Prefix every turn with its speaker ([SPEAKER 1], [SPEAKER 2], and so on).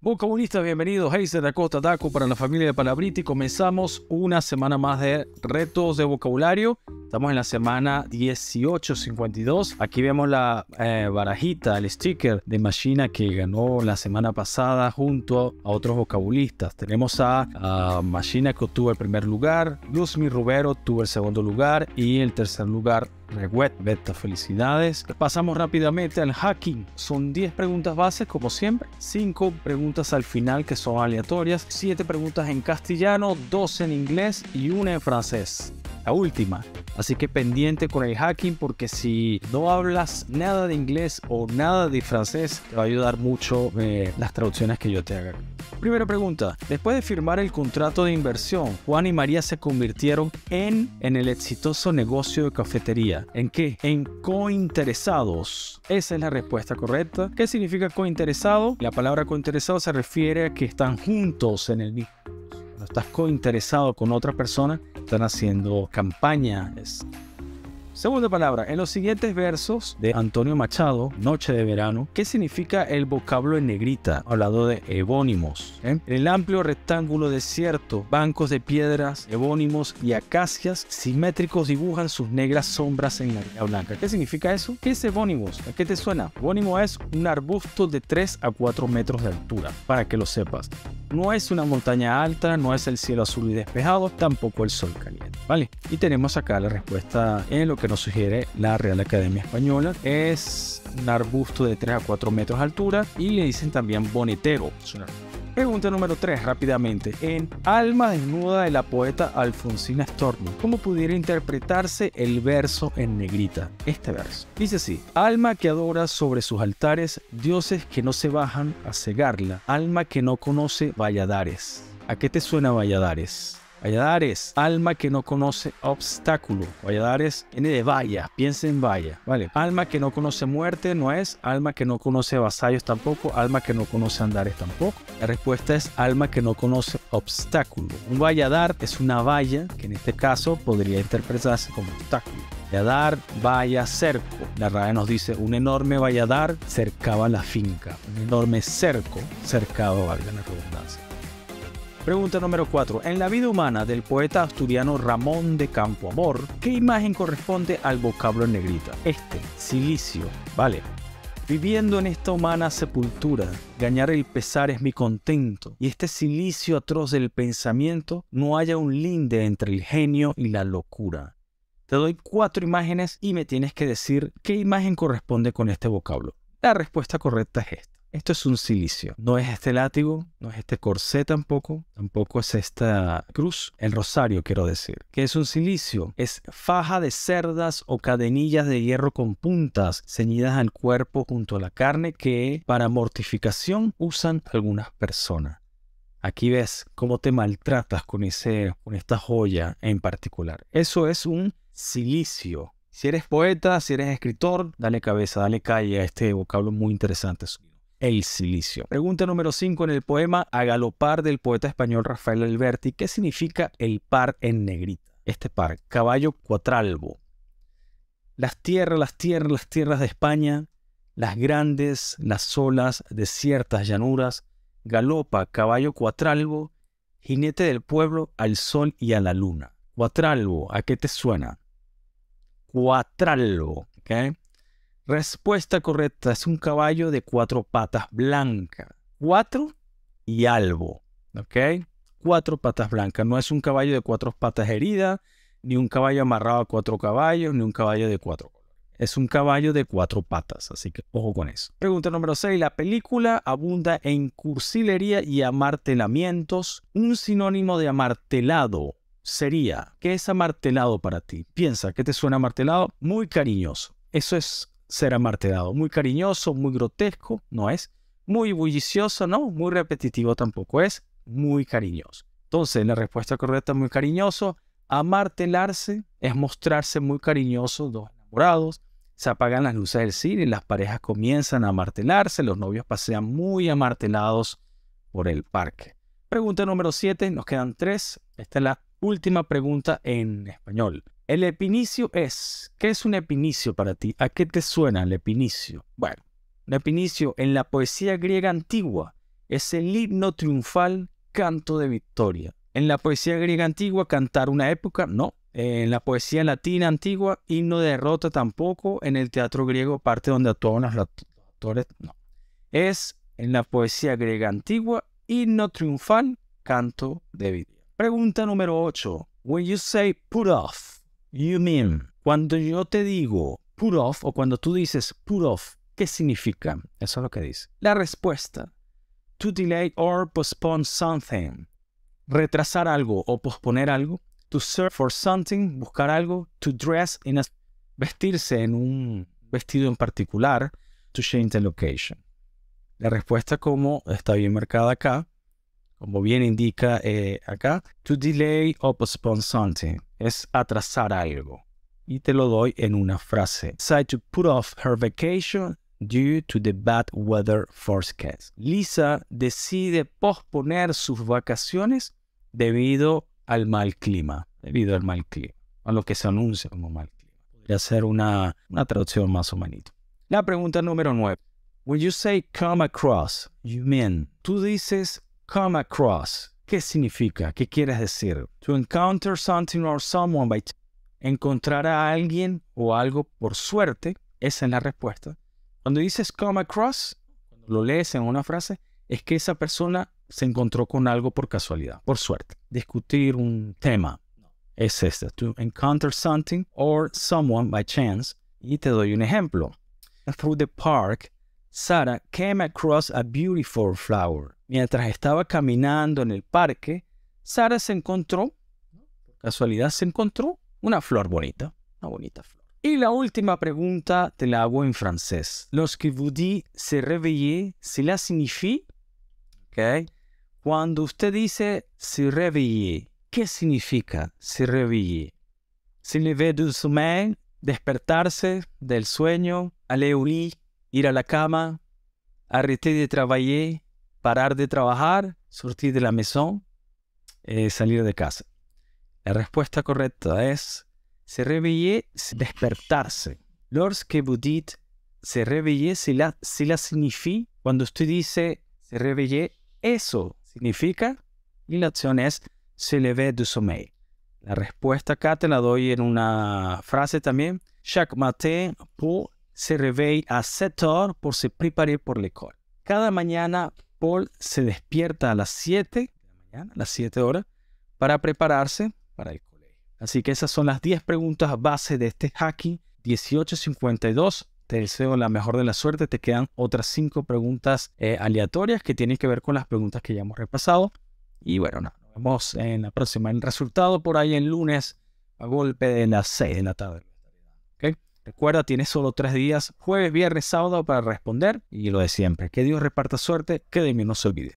[SPEAKER 1] Vocabulistas, bienvenidos. Hey, de Acosta Taco para la familia de Palabriti. Comenzamos una semana más de retos de vocabulario. Estamos en la semana 1852. Aquí vemos la eh, barajita, el sticker de Machina que ganó la semana pasada junto a otros vocabulistas. Tenemos a, a Machina que obtuvo el primer lugar, Luzmi Rubero tuvo el segundo lugar y el tercer lugar Reguet, Beta, felicidades. Pasamos rápidamente al hacking. Son 10 preguntas bases, como siempre. 5 preguntas al final que son aleatorias. 7 preguntas en castellano, 2 en inglés y una en francés. La última. Así que pendiente con el hacking porque si no hablas nada de inglés o nada de francés, te va a ayudar mucho eh, las traducciones que yo te haga. Primera pregunta, después de firmar el contrato de inversión, Juan y María se convirtieron en, en el exitoso negocio de cafetería. ¿En qué? En cointeresados. Esa es la respuesta correcta. ¿Qué significa cointeresado? La palabra cointeresado se refiere a que están juntos en el mismo Cuando estás cointeresado con otra persona, están haciendo campañas, Segunda palabra, en los siguientes versos de Antonio Machado, Noche de Verano, ¿qué significa el vocablo en negrita? Hablado de evónimos. En ¿eh? el amplio rectángulo desierto, bancos de piedras, evónimos y acacias simétricos dibujan sus negras sombras en la arena blanca. ¿Qué significa eso? ¿Qué es evónimos? ¿A qué te suena? Evónimo es un arbusto de 3 a 4 metros de altura, para que lo sepas. No es una montaña alta, no es el cielo azul y despejado, tampoco el sol caliente. ¿vale? Y tenemos acá la respuesta en lo que nos sugiere la Real Academia Española. Es un arbusto de 3 a 4 metros de altura y le dicen también bonetero. Pregunta número 3 rápidamente. En Alma desnuda de la poeta Alfonsina Storni, ¿cómo pudiera interpretarse el verso en negrita? Este verso. Dice así, alma que adora sobre sus altares dioses que no se bajan a cegarla, alma que no conoce Valladares. ¿A qué te suena Valladares? Valladares, alma que no conoce obstáculo. Valladares viene de valla, piensa en valla, ¿vale? Alma que no conoce muerte no es, alma que no conoce vasallos tampoco, alma que no conoce andares tampoco. La respuesta es alma que no conoce obstáculo. Un valladar es una valla que en este caso podría interpretarse como obstáculo. Valladar, valla, cerco. La RAE nos dice, un enorme valladar cercaba la finca. Un enorme cerco cercaba, valga la redundancia. Pregunta número 4. En la vida humana del poeta asturiano Ramón de Campoamor, ¿qué imagen corresponde al vocablo en negrita? Este, silicio. Vale, Viviendo en esta humana sepultura, gañar el pesar es mi contento, y este silicio atroz del pensamiento no haya un linde entre el genio y la locura. Te doy cuatro imágenes y me tienes que decir qué imagen corresponde con este vocablo. La respuesta correcta es esta. Esto es un silicio, no es este látigo, no es este corsé tampoco, tampoco es esta cruz, el rosario quiero decir. ¿Qué es un silicio? Es faja de cerdas o cadenillas de hierro con puntas ceñidas al cuerpo junto a la carne que para mortificación usan algunas personas. Aquí ves cómo te maltratas con, con esta joya en particular. Eso es un silicio. Si eres poeta, si eres escritor, dale cabeza, dale calle a este vocablo muy interesante el silicio. Pregunta número 5 en el poema A galopar del poeta español Rafael Alberti. ¿Qué significa el par en negrita? Este par, caballo cuatralbo. Las tierras, las tierras, las tierras de España, las grandes, las olas, desiertas llanuras, galopa, caballo cuatralbo, jinete del pueblo al sol y a la luna. Cuatralbo, ¿a qué te suena? Cuatralbo, ¿ok? Respuesta correcta, es un caballo de cuatro patas blancas. Cuatro y albo, ¿ok? Cuatro patas blancas. No es un caballo de cuatro patas heridas, ni un caballo amarrado a cuatro caballos, ni un caballo de cuatro Es un caballo de cuatro patas, así que ojo con eso. Pregunta número 6. La película abunda en cursilería y amartelamientos. Un sinónimo de amartelado sería, ¿qué es amartelado para ti? Piensa, ¿qué te suena amartelado? Muy cariñoso. Eso es ser amartelado, Muy cariñoso, muy grotesco, no es. Muy bullicioso, no. Muy repetitivo tampoco es. Muy cariñoso. Entonces, la respuesta correcta es muy cariñoso. Amartelarse es mostrarse muy cariñoso, dos enamorados. Se apagan las luces del cine, las parejas comienzan a amartelarse, los novios pasean muy amartelados por el parque. Pregunta número 7, nos quedan tres. Esta es la última pregunta en español. El epinicio es, ¿qué es un epinicio para ti? ¿A qué te suena el epinicio? Bueno, un epinicio en la poesía griega antigua es el himno triunfal, canto de victoria. En la poesía griega antigua, cantar una época, no. En la poesía latina antigua, himno de derrota tampoco. En el teatro griego, parte donde actuaban los actores, no. Es en la poesía griega antigua, himno triunfal, canto de victoria. Pregunta número 8. When you say put off, You mean. Cuando yo te digo put off o cuando tú dices put off, ¿qué significa? Eso es lo que dice. La respuesta. To delay or postpone something. Retrasar algo o posponer algo. To search for something, buscar algo. To dress in a... Vestirse en un vestido en particular. To change the location. La respuesta como está bien marcada acá, como bien indica eh, acá, to delay or postpone something es atrasar algo. Y te lo doy en una frase. Decide to put off her vacation due to the bad weather forecast. Lisa decide posponer sus vacaciones debido al mal clima. Debido al mal clima. A lo que se anuncia como mal clima. Podría ser una, una traducción más o humanita. La pregunta número 9. When you say come across, you mean, tú dices come across. ¿Qué significa? ¿Qué quieres decir? To encounter something or someone by encontrar a alguien o algo por suerte, esa es la respuesta. Cuando dices come across, cuando lo lees en una frase, es que esa persona se encontró con algo por casualidad, por suerte. Discutir un tema es esta, to encounter something or someone by chance. Y te doy un ejemplo. Through the park, Sarah came across a beautiful flower. Mientras estaba caminando en el parque, Sara se encontró, por casualidad se encontró, una flor bonita, una bonita flor. Y la última pregunta te la hago en francés. que vous dites se réveiller, la signifie, okay. Cuando usted dice se réveiller, ¿qué significa se réveiller? Se lever du sommeil, despertarse del sueño, aller au ir a la cama, arrêter de travailler parar de trabajar, sortir de la maison, eh, salir de casa. La respuesta correcta es se réveiller, despertarse. Lorsque vous dites se réveiller, si la, si la cuando usted dice se réveiller, eso significa, y la acción es se ve de sommeil. La respuesta acá te la doy en una frase también. Chaque matin, Paul se réveille a 7 heures pour se préparer pour l'école. Cada mañana, Paul se despierta a las 7 de la mañana, a las 7 horas, para prepararse para el colegio. Así que esas son las 10 preguntas base de este hacking 1852. Te deseo la mejor de la suerte. Te quedan otras 5 preguntas eh, aleatorias que tienen que ver con las preguntas que ya hemos repasado. Y bueno, nos vemos en la próxima. El resultado por ahí el lunes a golpe de las 6 de la tarde. Recuerda, tienes solo tres días, jueves, viernes, sábado, para responder y lo de siempre. Que Dios reparta suerte, que de mí no se olvide.